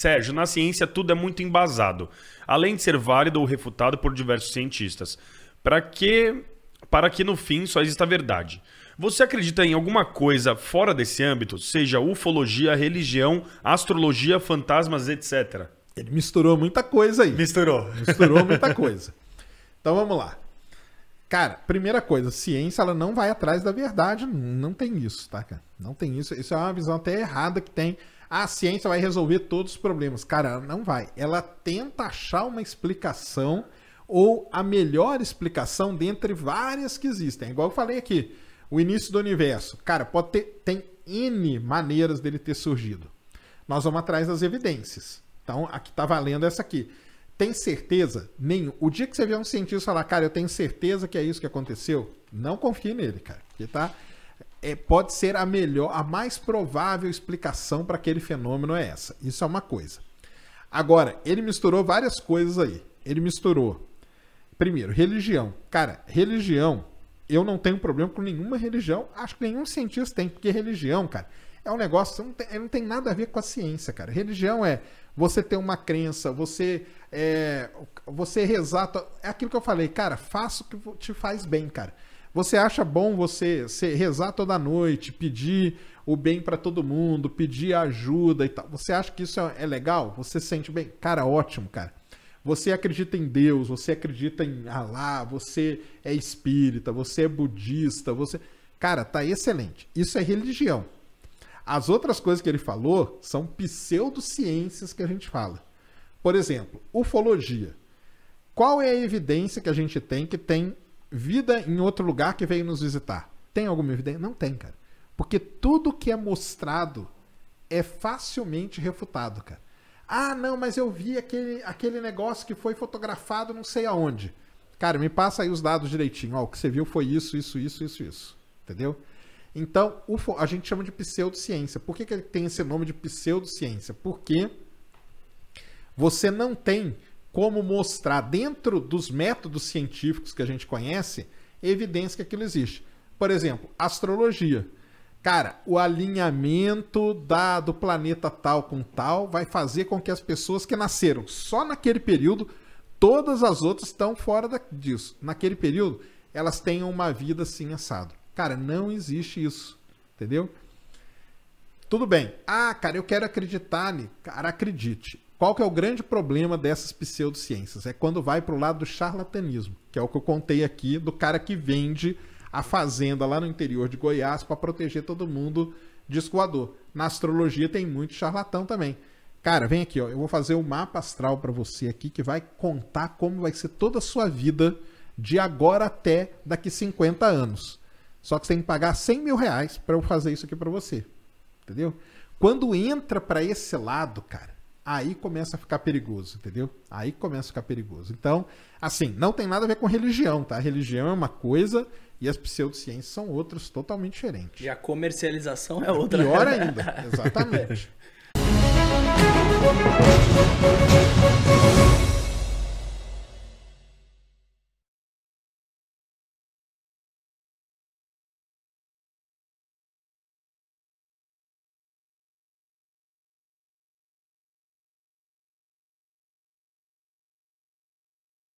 Sérgio, na ciência tudo é muito embasado, além de ser válido ou refutado por diversos cientistas, para que para que no fim só exista a verdade. Você acredita em alguma coisa fora desse âmbito, seja ufologia, religião, astrologia, fantasmas, etc? Ele misturou muita coisa aí. Misturou. Misturou muita coisa. Então vamos lá. Cara, primeira coisa, ciência ela não vai atrás da verdade, não tem isso, tá, cara? Não tem isso. Isso é uma visão até errada que tem a ciência vai resolver todos os problemas. Cara, não vai. Ela tenta achar uma explicação ou a melhor explicação dentre várias que existem. É igual eu falei aqui, o início do universo. Cara, pode ter, tem N maneiras dele ter surgido. Nós vamos atrás das evidências. Então, aqui está valendo é essa aqui. Tem certeza? Nenhum. O dia que você vê um cientista falar, cara, eu tenho certeza que é isso que aconteceu, não confie nele, cara. Porque tá é, pode ser a melhor, a mais provável explicação para aquele fenômeno é essa. Isso é uma coisa. Agora, ele misturou várias coisas aí. Ele misturou, primeiro, religião. Cara, religião, eu não tenho problema com nenhuma religião, acho que nenhum cientista tem, porque religião, cara, é um negócio, não tem, não tem nada a ver com a ciência, cara. Religião é você ter uma crença, você é, você rezar, é aquilo que eu falei, cara, faça o que te faz bem, cara. Você acha bom você, você rezar toda noite, pedir o bem para todo mundo, pedir ajuda e tal? Você acha que isso é, é legal? Você se sente bem? Cara, ótimo, cara. Você acredita em Deus, você acredita em Alá, você é espírita, você é budista, você. Cara, tá excelente. Isso é religião. As outras coisas que ele falou são pseudociências que a gente fala. Por exemplo, ufologia. Qual é a evidência que a gente tem que tem vida em outro lugar que veio nos visitar. Tem alguma evidência? Não tem, cara. Porque tudo que é mostrado é facilmente refutado, cara. Ah, não, mas eu vi aquele, aquele negócio que foi fotografado não sei aonde. Cara, me passa aí os dados direitinho. Ó, o que você viu foi isso, isso, isso, isso, isso. Entendeu? Então, a gente chama de pseudociência. Por que, que ele tem esse nome de pseudociência? Porque você não tem como mostrar dentro dos métodos científicos que a gente conhece evidência que aquilo existe. Por exemplo, astrologia. Cara, o alinhamento da, do planeta tal com tal vai fazer com que as pessoas que nasceram só naquele período, todas as outras estão fora da, disso. Naquele período, elas tenham uma vida assim assado. Cara, não existe isso. Entendeu? Tudo bem. Ah, cara, eu quero acreditar. Né? Cara, acredite. Qual que é o grande problema dessas pseudociências? É quando vai para o lado do charlatanismo, que é o que eu contei aqui do cara que vende a fazenda lá no interior de Goiás para proteger todo mundo de escoador. Na astrologia tem muito charlatão também. Cara, vem aqui, ó, eu vou fazer o um mapa astral para você aqui que vai contar como vai ser toda a sua vida de agora até daqui 50 anos. Só que você tem que pagar 100 mil reais para eu fazer isso aqui para você. Entendeu? Quando entra para esse lado, cara, aí começa a ficar perigoso, entendeu? Aí começa a ficar perigoso. Então, assim, não tem nada a ver com religião, tá? A religião é uma coisa e as pseudociências são outras totalmente diferentes. E a comercialização é, é outra. pior ainda, exatamente.